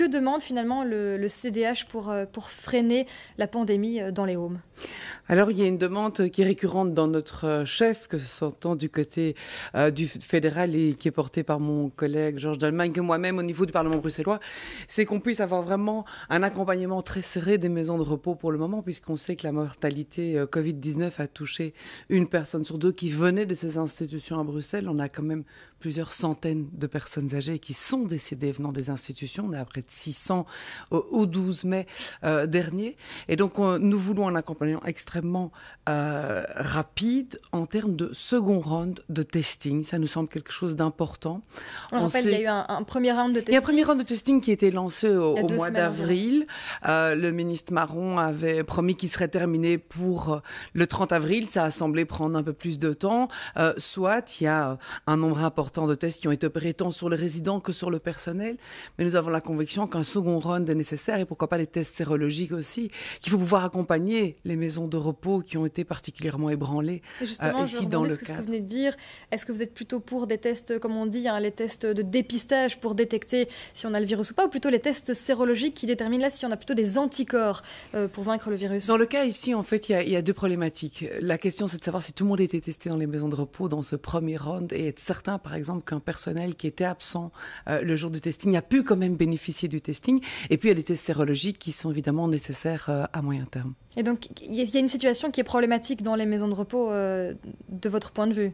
Que demande finalement le, CDH pour, euh, pour freiner la pandémie euh, dans les homes Alors, il y a une demande qui est récurrente dans notre euh, chef, que s'entend du côté du fédéral et qui est portée par mon collègue Georges d'allemagne que moi-même au niveau du Parlement bruxellois, c'est qu'on puisse avoir vraiment un accompagnement très serré des maisons de repos pour le moment, puisqu'on sait que la mortalité Covid-19 a touché une personne sur deux qui venait de ces institutions à Bruxelles. On a quand même plusieurs centaines de personnes âgées qui sont décédées venant des institutions. On a 600 euh, au 12 mai euh, dernier. Et donc, nous voulons un accompagnement extrêmement euh, rapide en termes de second round de testing. Ça nous semble quelque chose d'important. On, rappelle qu'il y a eu un, premier round de testing. Il y a un premier round de testing qui a été lancé au, mois d'avril. le ministre Marron avait promis qu'il serait terminé pour le 30 avril. Ça a semblé prendre un peu plus de temps. soit il y a un nombre important de tests qui ont été opérés tant sur les résidents que sur le personnel. Mais nous avons la conviction qu'un second round est nécessaire et pourquoi pas des tests sérologiques aussi, qu'il faut pouvoir accompagner les maisons de repos qui ont été particulièrement ébranlées. Euh, justement, ici, je dans le ce, que vous venez de dire. Est-ce que vous êtes plutôt pour des tests, comme on dit, hein, les tests de dépistage pour détecter si on a le virus ou pas, ou plutôt les tests sérologiques qui déterminent là si on a plutôt des anticorps euh, pour vaincre le virus Dans le cas ici, en fait, il y, a deux problématiques. La question, c'est de savoir si tout le monde était testé dans les maisons de repos dans ce premier round et être certain, par exemple, qu'un personnel qui était absent euh, le jour du testing a pu quand même bénéficier du testing. Et puis il y a des tests sérologiques qui sont évidemment nécessaires euh, à moyen terme. Et donc il y a une situation qui est problématique dans les maisons de repos euh, de votre point de vue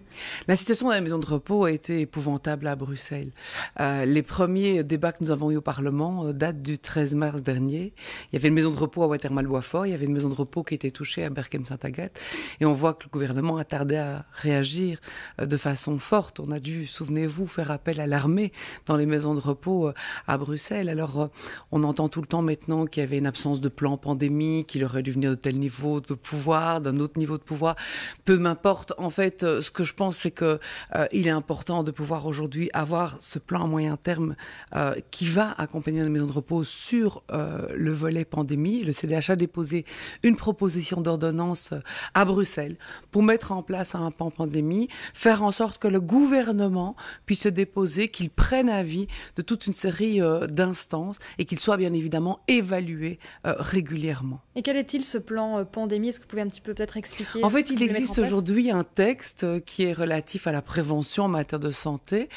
La situation dans les maisons de repos a été épouvantable à Bruxelles. Euh, les premiers débats que nous avons eus au Parlement datent du 13 mars dernier. Il y avait une maison de repos à Watermal-Boisfort, il y avait une maison de repos qui était touchée à Berkem-Saint-Agathe. Et on voit que le gouvernement a tardé à réagir de façon forte. On a dû, souvenez-vous, faire appel à l'armée dans les maisons de repos à Bruxelles alors euh, on entend tout le temps maintenant qu'il y avait une absence de plan pandémie, qu'il aurait dû venir de tel niveau de pouvoir, d'un autre niveau de pouvoir. Peu m'importe. En fait, euh, ce que je pense, c'est que euh, est important de pouvoir aujourd'hui avoir ce plan à moyen terme qui va accompagner les maisons de repos sur le volet pandémie. Le CDH a déposé une proposition d'ordonnance à Bruxelles pour mettre en place un plan pandémie, faire en sorte que le gouvernement puisse se déposer, qu'il prenne avis de toute une série d'instances et qu'il soit bien évidemment évalué euh, régulièrement. Et quel est-il ce plan euh, pandémie Est-ce que vous pouvez un petit peu peut-être expliquer En euh, fait, il existe aujourd'hui un texte qui est relatif à la prévention en matière de santé,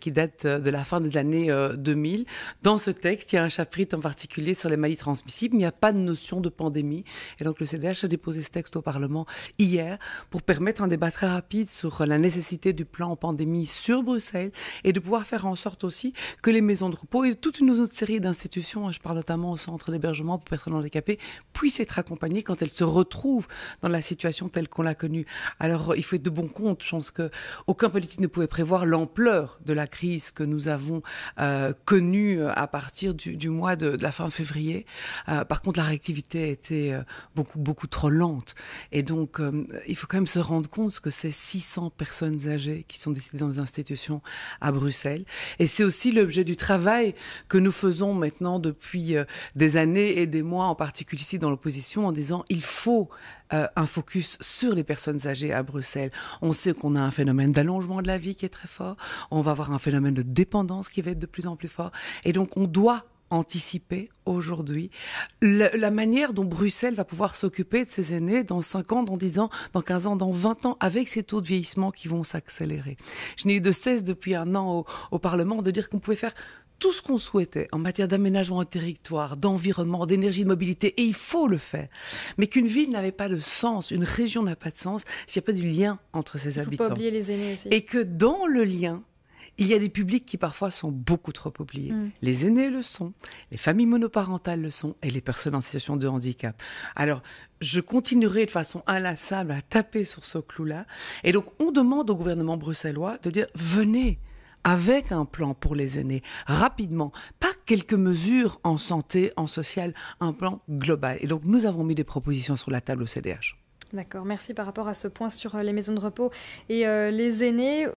qui date de la fin de l'année 2000. Dans ce texte, il y a un chapitre en particulier sur les maladies transmissibles, mais il n'y a pas de notion de pandémie. Et donc le CDH a déposé ce texte au Parlement hier pour permettre un débat très rapide sur la nécessité du plan pandémie sur Bruxelles et de pouvoir faire en sorte aussi que les maisons de repos et toute une série d'institutions, hein, je parle notamment au centre d'hébergement pour personnes handicapées, puissent être accompagnées quand elles se retrouvent dans la situation telle qu'on l'a connue. Alors, il faut être de bon compte. Je pense qu'aucun politique ne pouvait prévoir l'ampleur de la crise que nous avons euh, connue euh, à partir du, mois de, la fin février. Euh, par contre, la réactivité a été beaucoup, beaucoup trop lente. Et donc, il faut quand même se rendre compte que c'est 600 personnes âgées qui sont décédées dans les institutions à Bruxelles. Et c'est aussi l'objet du travail que nous faisons faisons maintenant depuis euh, des années et des mois, en particulier ici dans l'opposition, en disant il faut euh, un focus sur les personnes âgées à Bruxelles. On sait qu'on a un phénomène d'allongement de la vie qui est très fort. On va avoir un phénomène de dépendance qui va être de plus en plus fort. Et donc, on doit anticiper aujourd'hui la, manière dont Bruxelles va pouvoir s'occuper de ses aînés dans 5 ans, dans 10 ans, dans 15 ans, dans 20 ans, avec ces taux de vieillissement qui vont s'accélérer. Je n'ai eu de cesse depuis un an au, Parlement de dire qu'on pouvait faire tout ce qu'on souhaitait en matière d'aménagement du territoire, d'environnement, d'énergie, de mobilité, et il faut le faire. Mais qu'une ville n'avait pas de sens, une région n'a pas de sens s'il n'y a pas du lien entre ses il faut habitants. Pas oublier les aînés aussi. Et que dans le lien, il y a des publics qui parfois sont beaucoup trop oubliés. Mm. Les aînés le sont, les familles monoparentales le sont, et les personnes en situation de handicap. Alors, je continuerai de façon inlassable à taper sur ce clou-là. Et donc, on demande au gouvernement bruxellois de dire, venez avec un plan pour les aînés, rapidement, pas quelques mesures en santé, en social, un plan global. Et donc, nous avons mis des propositions sur la table au CDH. D'accord, merci par rapport à ce point sur euh, les maisons de repos et euh, les aînés.